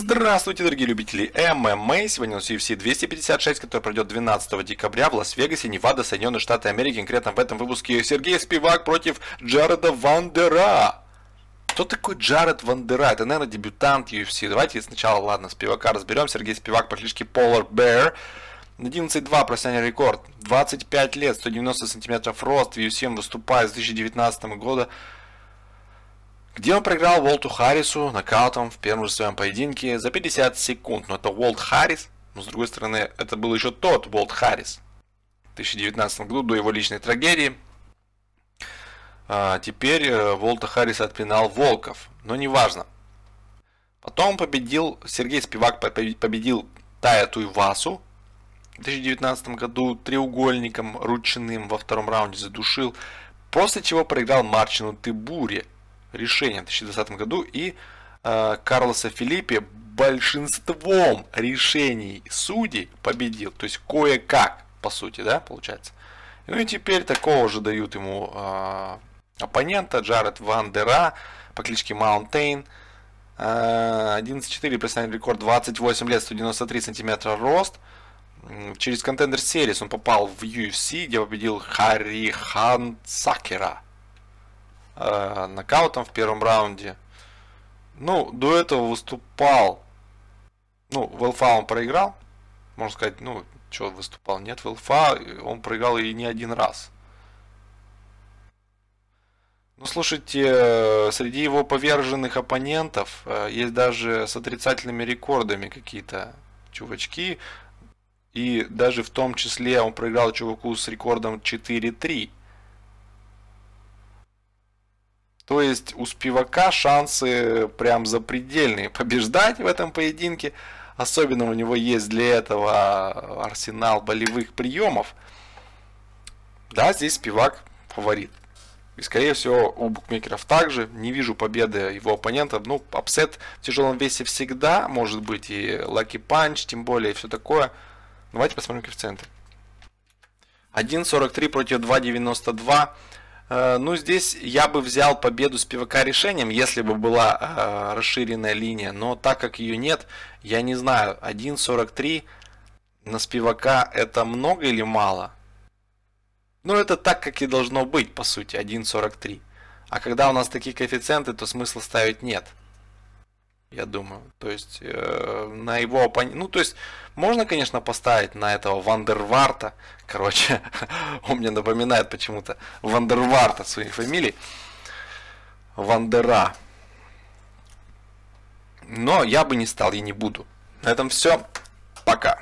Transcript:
Здравствуйте, дорогие любители ММА! Сегодня у нас UFC 256, который пройдет 12 декабря в Лас-Вегасе, Невада, Соединенные Штаты Америки. Конкретно в этом выпуске Сергей Спивак против Джареда Вандера. Кто такой Джаред Вандера? Это, наверное, дебютант UFC. Давайте сначала, ладно, Спивака разберем. Сергей Спивак по кличке Polar Bear. 11.2 профессиональный рекорд. 25 лет, 190 сантиметров рост. В UFC выступает с 2019 года где он проиграл Волту Харрису нокаутом в первом же своем поединке за 50 секунд. Но это Волт Харрис, но с другой стороны, это был еще тот Волт Харрис. В 2019 году до его личной трагедии. А теперь Волта э, Харрис отпинал Волков, но неважно. Потом победил, Сергей Спивак победил Тая Туйвасу в 2019 году треугольником ручным во втором раунде задушил, после чего проиграл Марчину Тыбуре – решением в 2020 году и э, Карлоса Филиппе большинством решений судей победил. То есть кое-как, по сути, да, получается. Ну и теперь такого же дают ему э, оппонента Джаред Вандера по кличке Маунтейн. 11.4 э, профессиональный рекорд, 28 лет, 193 сантиметра рост. Через контендер Series он попал в UFC, где победил Хари Хан Сакера э, нокаутом в первом раунде. Ну, до этого выступал. Ну, в ЛФА он проиграл. Можно сказать, ну, что выступал? Нет, в ЛФА он проиграл и не один раз. Ну, слушайте, э, среди его поверженных оппонентов э, есть даже с отрицательными рекордами какие-то чувачки. И даже в том числе он проиграл чуваку с рекордом 4-3. То есть у Спивака шансы прям запредельные побеждать в этом поединке. Особенно у него есть для этого арсенал болевых приемов. Да, здесь Спивак фаворит. И, скорее всего, у букмекеров также. Не вижу победы его оппонента. Ну, апсет в тяжелом весе всегда может быть. И лаки панч, тем более, и все такое. Давайте посмотрим коэффициенты. 1.43 против 2.92. Э, ну, здесь я бы взял победу с ПВК решением, если бы была э, расширенная линия, но так как ее нет, я не знаю, 1.43 на спивака это много или мало? Ну, это так, как и должно быть, по сути, 1.43. А когда у нас такие коэффициенты, то смысла ставить нет я думаю. То есть э, на его оппонента... Ну, то есть можно, конечно, поставить на этого Вандерварта. Короче, он мне напоминает почему-то Вандерварта своей фамилии. Вандера. Но я бы не стал и не буду. На этом все. Пока.